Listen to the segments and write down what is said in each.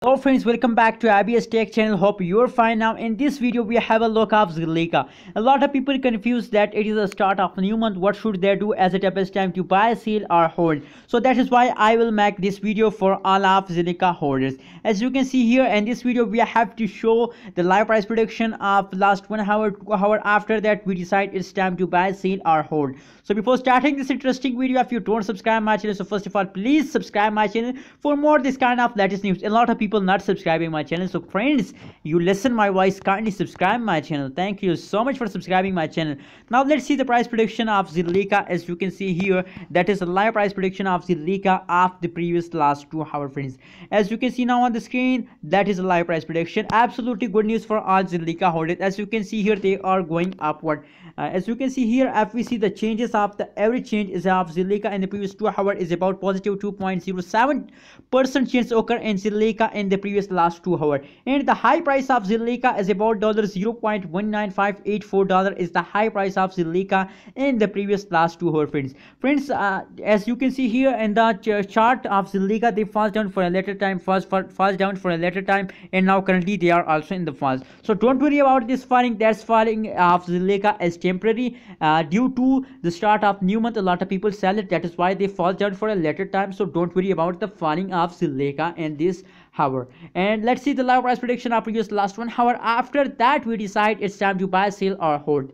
Hello friends, welcome back to IBS Tech channel. Hope you're fine now. In this video, we have a look of Zilika. A lot of people confused that it is a start of new month. What should they do as it is time to buy, sell or hold? So that is why I will make this video for all of Zilliqa holders. As you can see here in this video, we have to show the live price prediction of last one hour, two hour after that we decide it's time to buy, sell or hold. So before starting this interesting video, if you don't subscribe my channel, so first of all, please subscribe my channel for more this kind of latest news. A lot of people people not subscribing my channel so friends you listen my voice kindly subscribe my channel thank you so much for subscribing my channel now let's see the price prediction of zilika as you can see here that is a live price prediction of zilika of the previous last two hour friends as you can see now on the screen that is a live price prediction absolutely good news for all zilliqa holders as you can see here they are going upward uh, as you can see here if we see the changes of the every change is of zilika in the previous two hour is about positive 2.07 percent change occur in zilika in the previous last two hour and the high price of Zilliqa is about dollar eight four dollar is the high price of Zilliqa in the previous last two hour friends friends uh, as you can see here in the ch chart of Zilliqa they falls down for a later time first falls down for a later time and now currently they are also in the falls so don't worry about this falling that's falling of Zilliqa is temporary uh, due to the start of new month a lot of people sell it that is why they fall down for a later time so don't worry about the falling of Zilliqa and this hour and let's see the live price prediction after just last one hour after that we decide it's time to buy sell or hold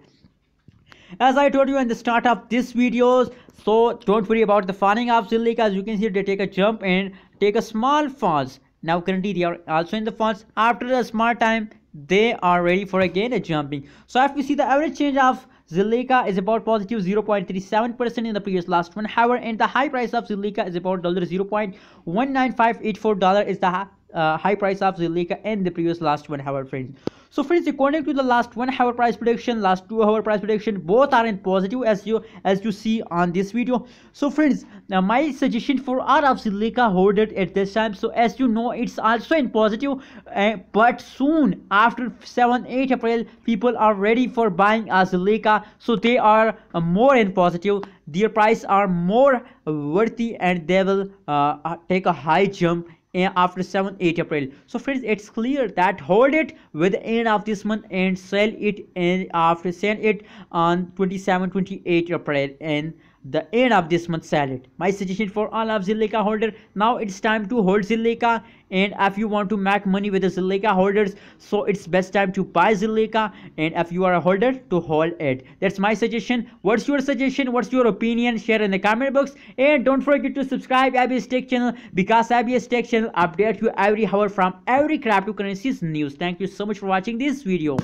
as i told you in the start of this videos so don't worry about the falling of Zilliq as you can see they take a jump and take a small falls now currently they are also in the falls after a small time they are ready for again a jumping. So if we see the average change of Zilliqa is about positive 0.37% in the previous last one. However, and the high price of Zilliqa is about dollar $0.19584 is the uh, high price of Zilliqa and the previous last one hour friends. So friends, according to the last one hour price prediction, last two hour price prediction, both are in positive as you as you see on this video. So friends, now uh, my suggestion for our of Zilliqa hold it at this time. So as you know, it's also in positive, uh, but soon after 7 8 April, people are ready for buying a Zilliqa. So they are uh, more in positive their price are more worthy and they will uh, uh take a high jump after 7 8 April so friends it's clear that hold it with the end of this month and sell it and after sell it on 27 28 April and the end of this month salad my suggestion for all of zilliqa holder now it's time to hold Zillika. and if you want to make money with the Zillika holders so it's best time to buy Zillika. and if you are a holder to hold it that's my suggestion what's your suggestion what's your opinion share in the comment box and don't forget to subscribe abs tech channel because abs tech channel updates you every hour from every cryptocurrencies news thank you so much for watching this video